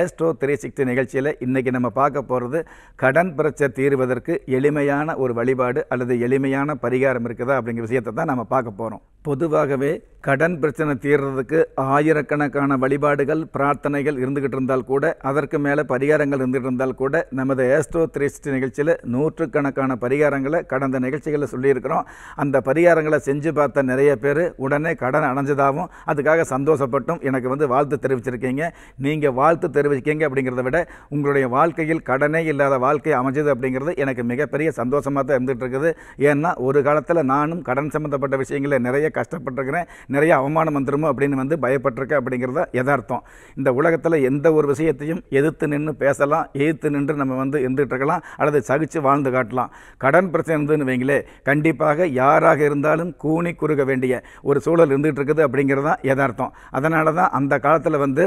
Astro three sixty நிகழ்ச்சியில் இன்றைக்கி நம்ம பார்க்க போகிறது கடன் பிரச்சனை தீர்வதற்கு எளிமையான ஒரு வழிபாடு அல்லது எளிமையான பரிகாரம் இருக்குதா அப்படிங்கிற விஷயத்தை தான் நம்ம பார்க்க போகிறோம் பொதுவாகவே கடன் பிரச்சனை தீர்றதுக்கு ஆயிரக்கணக்கான வழிபாடுகள் பிரார்த்தனைகள் இருந்துக்கிட்டு இருந்தால் கூட அதற்கு மேலே பரிகாரங்கள் இருந்துகிட்டு இருந்தால் கூட நமது ஏஸ்ட்ரோ த்ரீஸ்டி நிகழ்ச்சியில் நூற்றுக்கணக்கான பரிகாரங்களை கடந்த நிகழ்ச்சிகளில் சொல்லியிருக்கிறோம் அந்த பரிகாரங்களை செஞ்சு பார்த்த நிறைய பேர் உடனே கடன் அடைஞ்சதாகவும் அதுக்காக சந்தோஷப்பட்டும் எனக்கு வந்து வாழ்த்து தெரிவிச்சிருக்கீங்க நீங்கள் வாழ்த்து தெரிவிச்சிக்கிங்க அப்படிங்கிறத விட உங்களுடைய வாழ்க்கையில் கடனே இல்லாத வாழ்க்கை அமைஞ்சது அப்படிங்கிறது எனக்கு மிகப்பெரிய சந்தோஷமாக தான் இருக்குது ஏன்னா ஒரு காலத்தில் நானும் கடன் சம்மந்தப்பட்ட விஷயங்களில் நிறைய கஷ்டப்பட்டிருக்கிறேன் நிறைய அவமானம் வந்துருமோ அப்படின்னு வந்து பயப்பட்டிருக்கேன் அப்படிங்கிறத யதார்த்தம் இந்த உலகத்தில் எந்த ஒரு விஷயத்தையும் எதிர்த்து நின்று பேசலாம் எதிர்த்து நின்று நம்ம வந்து இருந்துகிட்ருக்கலாம் அல்லது சகிச்சு வாழ்ந்து காட்டலாம் கடன் பிரச்சனை இருந்ததுன்னு வைங்களே கண்டிப்பாக யாராக இருந்தாலும் கூணி குறுக வேண்டிய ஒரு சூழல் இருந்துகிட்டு இருக்குது அப்படிங்கிறது தான் யதார்த்தம் அதனால தான் அந்த காலத்தில் வந்து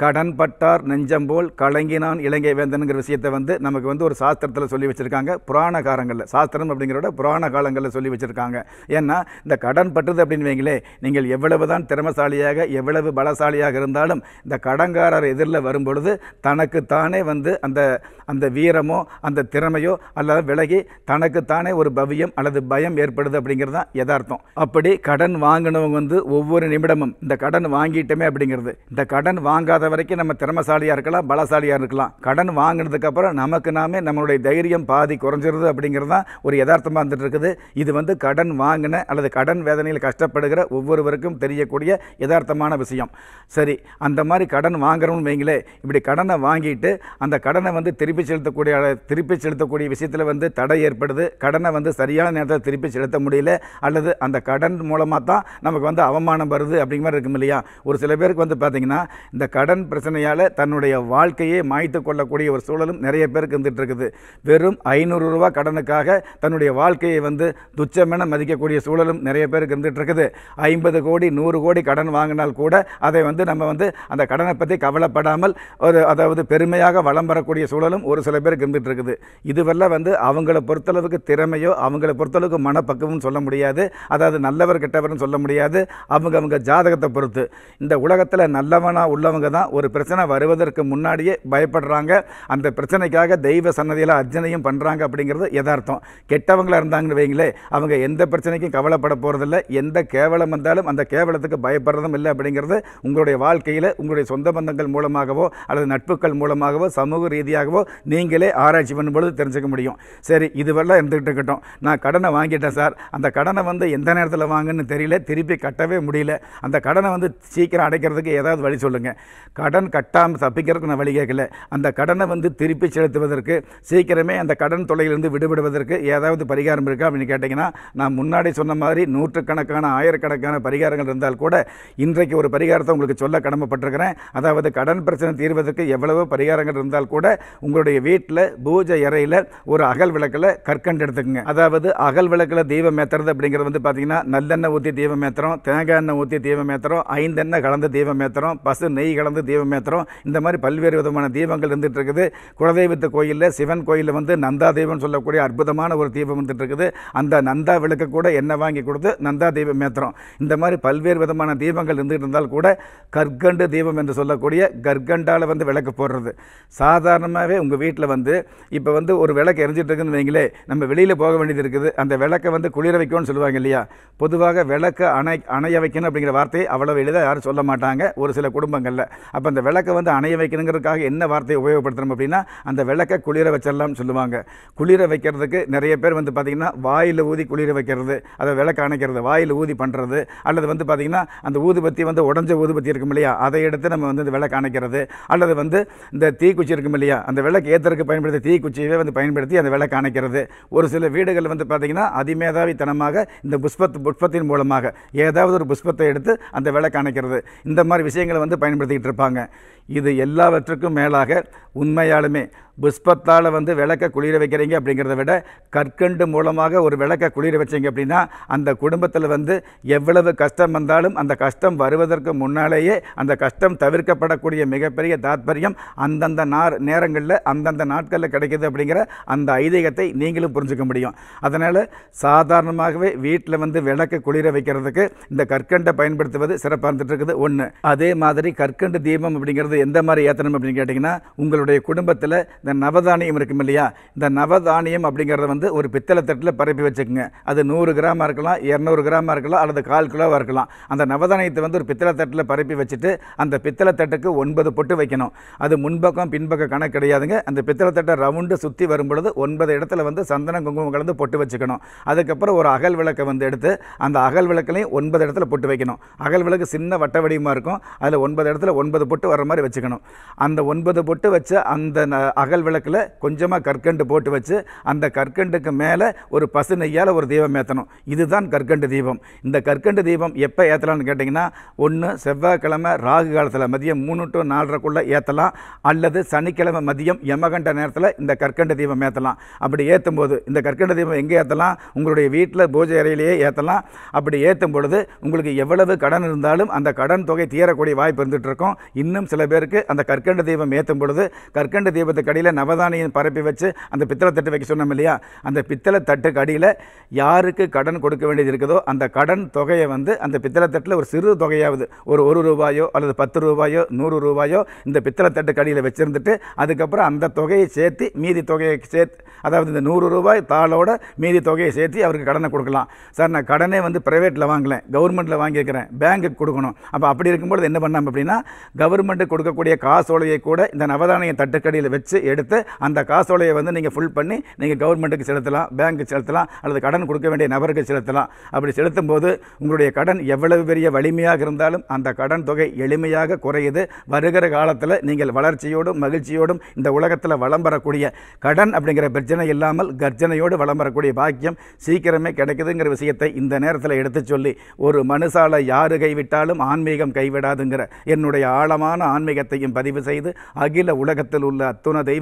கடன் பட்டார் நெஞ்சம்போல் கலங்கினான் இலங்கை வேந்தனுங்கிற விஷயத்தை வந்து நமக்கு வந்து ஒரு சாஸ்திரத்தில் சொல்லி வச்சுருக்காங்க புராண காலங்களில் சாஸ்திரம் அப்படிங்கிறோட புராண காலங்களில் சொல்லி வச்சுருக்காங்க ஏன்னா இந்த கடன் பட்டது அப்படின்னு வைங்களே நீங்கள் எவ்வளவு தான் திறமசாலியாக எவ்வளவு பலசாலியாக இருந்தாலும் இந்த கடங்காரர் எதிரில் வரும்பொழுது தனக்குத்தானே வந்து அந்த அந்த வீரமோ அந்த திறமையோ அல்லது விலகி தனக்குத்தானே ஒரு பவியம் அல்லது பயம் ஏற்படுது அப்படிங்கிறது தான் யதார்த்தம் அப்படி கடன் வாங்கினவங்க வந்து ஒவ்வொரு நிமிடமும் இந்த கடன் வாங்கிட்டோமே அப்படிங்கிறது இந்த கடன் வாங்காத இல்லாத வரைக்கும் நம்ம திறமசாலியாக இருக்கலாம் பலசாலியாக இருக்கலாம் கடன் வாங்கினதுக்கப்புறம் நமக்கு நாமே நம்மளுடைய தைரியம் பாதி குறைஞ்சிருது அப்படிங்கிறது தான் ஒரு யதார்த்தமாக இருந்துட்டு இருக்குது இது வந்து கடன் வாங்கின அல்லது கடன் வேதனையில் கஷ்டப்படுகிற ஒவ்வொருவருக்கும் தெரியக்கூடிய யதார்த்தமான விஷயம் சரி அந்த மாதிரி கடன் வாங்குறோம்னு வைங்களே இப்படி கடனை வாங்கிட்டு அந்த கடனை வந்து திருப்பி செலுத்தக்கூடிய திருப்பி செலுத்தக்கூடிய விஷயத்தில் வந்து தடை ஏற்படுது கடனை வந்து சரியான நேரத்தில் திருப்பி செலுத்த முடியல அல்லது அந்த கடன் மூலமாக தான் நமக்கு வந்து அவமானம் வருது அப்படிங்கிற மாதிரி இருக்கும் இல்லையா ஒரு சில பேருக்கு வந்து பார்த்திங்கன்னா இந்த கடன் கடன் பிரச்சனையால் தன்னுடைய வாழ்க்கையை மாய்த்து கொள்ளக்கூடிய ஒரு சூழலும் நிறைய பேருக்கு இருந்துகிட்டு இருக்குது வெறும் ஐநூறு ரூபா கடனுக்காக தன்னுடைய வாழ்க்கையை வந்து துச்சமென மதிக்கக்கூடிய சூழலும் நிறைய பேருக்கு இருந்துகிட்டு இருக்குது ஐம்பது கோடி நூறு கோடி கடன் வாங்கினால் கூட அதை வந்து நம்ம வந்து அந்த கடனை பற்றி கவலைப்படாமல் ஒரு அதாவது பெருமையாக வளம் வரக்கூடிய சூழலும் ஒரு சில பேருக்கு இருந்துகிட்டு இருக்குது இதுவெல்லாம் வந்து அவங்கள பொறுத்தளவுக்கு திறமையோ அவங்கள பொறுத்தளவுக்கு மனப்பக்குவம் சொல்ல முடியாது அதாவது நல்லவர் கெட்டவர்னு சொல்ல முடியாது அவங்க அவங்க ஜாதகத்தை பொறுத்து இந்த உலகத்தில் நல்லவனாக உள்ளவங்க தான் தான் ஒரு பிரச்சனை வருவதற்கு முன்னாடியே பயப்படுறாங்க அந்த பிரச்சனைக்காக தெய்வ சன்னதியில் அர்ஜனையும் பண்ணுறாங்க அப்படிங்கிறது யதார்த்தம் கெட்டவங்களாக இருந்தாங்கன்னு வைங்களே அவங்க எந்த பிரச்சனைக்கும் கவலைப்பட போகிறதில்ல எந்த கேவலம் வந்தாலும் அந்த கேவலத்துக்கு பயப்படுறதும் இல்லை அப்படிங்கிறது உங்களுடைய வாழ்க்கையில் உங்களுடைய சொந்த பந்தங்கள் மூலமாகவோ அல்லது நட்புகள் மூலமாகவோ சமூக ரீதியாகவோ நீங்களே ஆராய்ச்சி பண்ணும்பொழுது தெரிஞ்சுக்க முடியும் சரி இதுவெல்லாம் இருந்துகிட்டு இருக்கட்டும் நான் கடனை வாங்கிட்டேன் சார் அந்த கடனை வந்து எந்த நேரத்தில் வாங்குன்னு தெரியல திருப்பி கட்டவே முடியல அந்த கடனை வந்து சீக்கிரம் அடைக்கிறதுக்கு ஏதாவது வழி சொல்லுங்கள் கடன் கட்டாமல் தப்பிக்கிறதுக்கு நான் வழி கேட்கல அந்த கடனை வந்து திருப்பி செலுத்துவதற்கு சீக்கிரமே அந்த கடன் தொலையிலிருந்து விடுபடுவதற்கு ஏதாவது பரிகாரம் இருக்கா அப்படின்னு கேட்டிங்கன்னா நான் முன்னாடி சொன்ன மாதிரி நூற்றுக்கணக்கான ஆயிரக்கணக்கான பரிகாரங்கள் இருந்தால் கூட இன்றைக்கு ஒரு பரிகாரத்தை உங்களுக்கு சொல்ல கடமைப்பட்டிருக்கிறேன் அதாவது கடன் பிரச்சனை தீர்வதற்கு எவ்வளவோ பரிகாரங்கள் இருந்தால் கூட உங்களுடைய வீட்டில் பூஜை இறையில் ஒரு அகல் விளக்கில் கற்கண்டு எடுத்துக்கோங்க அதாவது அகல் விளக்கில் தீபம் ஏற்றுறது அப்படிங்கிறது வந்து பார்த்தீங்கன்னா நல்லெண்ணெய் ஊற்றி தீபம் ஏற்றுறோம் தேங்காய் எண்ணெய் ஊற்றி தீபம் ஏற்றுறோம் ஐந்தெண்ணெய் கலந்து தீபம் ஏற்றுறோம் பசு நெய் கலந்து குலதெய்வத்துக்கு தீபமேத்திரம் இந்த மாதிரி பல்வேறு விதமான தீபங்கள் இருந்துகிட்டு இருக்குது குலதெய்வத்து கோயிலில் சிவன் கோயிலில் வந்து நந்தா தெய்வம்னு சொல்லக்கூடிய அற்புதமான ஒரு தீபம் வந்துட்டு இருக்குது அந்த நந்தா விளக்கு கூட எண்ணெய் வாங்கி கொடுத்து நந்தா தீபம் ஏற்றுறோம் இந்த மாதிரி பல்வேறு விதமான தீபங்கள் இருந்துகிட்டு இருந்தால் கூட கற்கண்டு தீபம் என்று சொல்லக்கூடிய கற்கண்டால் வந்து விளக்கு போடுறது சாதாரணமாகவே உங்கள் வீட்டில் வந்து இப்போ வந்து ஒரு விளக்கு எரிஞ்சிட்டு இருக்குன்னு வைங்களே நம்ம வெளியில் போக வேண்டியது இருக்குது அந்த விளக்கை வந்து குளிர வைக்கணும்னு சொல்லுவாங்க இல்லையா பொதுவாக விளக்கு அணை அணைய வைக்கணும் அப்படிங்கிற வார்த்தையை அவ்வளோ எளிதாக யாரும் சொல்ல மாட்டாங்க ஒரு சில குடும்பங்களில் அப்போ அந்த விளக்கை வந்து அணைய வைக்கணுங்கிறதுக்காக என்ன வார்த்தையை உபயோகப்படுத்தணும் அப்படின்னா அந்த விளக்கை குளிர வச்சிடலாம்னு சொல்லுவாங்க குளிர வைக்கிறதுக்கு நிறைய பேர் வந்து பார்த்திங்கன்னா வாயில் ஊதி குளிர வைக்கிறது அதை விளக்கு அணைக்கிறது வாயில் ஊதி பண்ணுறது அல்லது வந்து பார்த்திங்கன்னா அந்த ஊதுபத்தி வந்து உடஞ்ச ஊதுபத்தி இருக்கும் இல்லையா அதை எடுத்து நம்ம வந்து இந்த விளக்கு அணைக்கிறது அல்லது வந்து இந்த தீக்குச்சி இருக்கும் இல்லையா அந்த விளக்கு ஏற்றுறதுக்கு பயன்படுத்தி தீக்குச்சியவே வந்து பயன்படுத்தி அந்த விளக்கு அணைக்கிறது ஒரு சில வீடுகள் வந்து பார்த்திங்கன்னா அதிமேதாவித்தனமாக இந்த புஷ்பத் புஷ்பத்தின் மூலமாக ஏதாவது ஒரு புஷ்பத்தை எடுத்து அந்த விளக்கு அணைக்கிறது இந்த மாதிரி விஷயங்களை வந்து பயன்படுத்திக்கிட்டு இருப்பாங்க இருப்பாங்க இது எல்லாவற்றுக்கும் மேலாக உண்மையாலுமே புஷ்பத்தால் வந்து விளக்க குளிர வைக்கிறீங்க அப்படிங்கிறத விட கற்கண்டு மூலமாக ஒரு விளக்க குளிர வச்சிங்க அப்படின்னா அந்த குடும்பத்தில் வந்து எவ்வளவு கஷ்டம் வந்தாலும் அந்த கஷ்டம் வருவதற்கு முன்னாலேயே அந்த கஷ்டம் தவிர்க்கப்படக்கூடிய மிகப்பெரிய தாத்பரியம் அந்தந்த நார் நேரங்களில் அந்தந்த நாட்களில் கிடைக்கிது அப்படிங்கிற அந்த ஐதீகத்தை நீங்களும் புரிஞ்சுக்க முடியும் அதனால் சாதாரணமாகவே வீட்டில் வந்து விளக்கு குளிர வைக்கிறதுக்கு இந்த கற்கண்டை பயன்படுத்துவது சிறப்பாக இருந்துட்டு இருக்குது ஒன்று அதே மாதிரி கற்கண்டு தீபம் அப்படிங்கிறது எந்த மாதிரி ஏற்றணும் அப்படின்னு கேட்டிங்கன்னா உங்களுடைய குடும்பத்தில் இந்த நவதானியம் இருக்கும் இல்லையா இந்த நவதானியம் அப்படிங்கிறத வந்து ஒரு பித்தளை தட்டில் பரப்பி வச்சுக்கோங்க அது நூறு கிராமாக இருக்கலாம் இரநூறு கிராமாக இருக்கலாம் அல்லது கால் கிலோவாக இருக்கலாம் அந்த நவதானியத்தை வந்து ஒரு பித்தளை தட்டில் பரப்பி வச்சுட்டு அந்த பித்தளை தட்டுக்கு ஒன்பது பொட்டு வைக்கணும் அது முன்பக்கம் பின்பக்க கணக்கு கிடையாதுங்க அந்த பித்தளை தட்டை ரவுண்டு சுற்றி வரும் பொழுது ஒன்பது இடத்துல வந்து சந்தனம் குங்குமம் கலந்து பொட்டு வச்சுக்கணும் அதுக்கப்புறம் ஒரு அகல் விளக்கை வந்து எடுத்து அந்த அகல் விளக்குலையும் ஒன்பது இடத்துல பொட்டு வைக்கணும் அகல் விளக்கு சின்ன வட்ட வடிவமாக இருக்கும் அதில் ஒன்பது இடத்துல ஒன்பது பொட்டு வர மாதிரி வச்சுக்கணும் அந்த ஒன்பது பொட்டு வச்ச அந்த அகல் பகல் விளக்கில் கொஞ்சமாக கற்கண்டு போட்டு வச்சு அந்த கற்கண்டுக்கு மேலே ஒரு பசு நெய்யால் ஒரு தீபம் ஏற்றணும் இதுதான் கற்கண்டு தீபம் இந்த கற்கண்டு தீபம் எப்போ ஏற்றலாம்னு கேட்டிங்கன்னா ஒன்று செவ்வாய்க்கிழமை ராகு காலத்தில் மதியம் மூணு டு நாலரைக்குள்ளே ஏற்றலாம் அல்லது சனிக்கிழமை மதியம் எமகண்ட நேரத்தில் இந்த கற்கண்டு தீபம் ஏற்றலாம் அப்படி ஏற்றும் போது இந்த கற்கண்டு தீபம் எங்கே ஏற்றலாம் உங்களுடைய வீட்டில் பூஜை அறையிலேயே ஏற்றலாம் அப்படி ஏற்றும் பொழுது உங்களுக்கு எவ்வளவு கடன் இருந்தாலும் அந்த கடன் தொகை தீரக்கூடிய வாய்ப்பு இருந்துகிட்ருக்கோம் இன்னும் சில பேருக்கு அந்த கற்கண்டு தீபம் ஏற்றும் பொழுது கற்கண்டு தீபத்துக்கு அடியில் நவதானியம் பரப்பி வச்சு அந்த பித்தளை தட்டு வைக்க சொன்னோம் இல்லையா அந்த பித்தளை தட்டுக்கு அடியில் யாருக்கு கடன் கொடுக்க வேண்டியது இருக்குதோ அந்த கடன் தொகையை வந்து அந்த பித்தளை தட்டில் ஒரு சிறு தொகையாவது ஒரு ஒரு ரூபாயோ அல்லது பத்து ரூபாயோ நூறு ரூபாயோ இந்த பித்தளை தட்டுக்கு அடியில் வச்சுருந்துட்டு அதுக்கப்புறம் அந்த தொகையை சேர்த்து மீதி தொகையை சேர்த்து அதாவது இந்த நூறு ரூபாய் தாளோட மீதி தொகையை சேர்த்து அவருக்கு கடனை கொடுக்கலாம் சார் நான் கடனே வந்து ப்ரைவேட்டில் வாங்கல கவர்மெண்ட்டில் வாங்கியிருக்கிறேன் பேங்க்குக்கு கொடுக்கணும் அப்போ அப்படி இருக்கும்போது என்ன பண்ணோம் அப்படின்னா கவர்மெண்ட்டு கொடுக்கக்கூடிய காசோலையை கூட இந்த நவதானிய தட்டுக்கடியில் வச்சு எடுத்து அந்த காசோலையை வந்து நீங்கள் ஃபுல் பண்ணி நீங்கள் கவர்மெண்ட்டுக்கு செலுத்தலாம் பேங்க்கு செலுத்தலாம் அல்லது கடன் கொடுக்க வேண்டிய நபருக்கு செலுத்தலாம் அப்படி செலுத்தும் போது உங்களுடைய கடன் எவ்வளவு பெரிய வலிமையாக இருந்தாலும் அந்த கடன் தொகை எளிமையாக குறையுது வருகிற காலத்தில் நீங்கள் வளர்ச்சியோடும் மகிழ்ச்சியோடும் இந்த உலகத்தில் வளம் பெறக்கூடிய கடன் அப்படிங்கிற பிரச்சனை இல்லாமல் கர்ஜனையோடு வளம் பெறக்கூடிய பாக்கியம் சீக்கிரமே கிடைக்குதுங்கிற விஷயத்தை இந்த நேரத்தில் எடுத்து சொல்லி ஒரு மனுசாலை யாரு கைவிட்டாலும் ஆன்மீகம் கைவிடாதுங்கிற என்னுடைய ஆழமான ஆன்மீகத்தையும் பதிவு செய்து அகில உலகத்தில் உள்ள அத்துண தெய்வ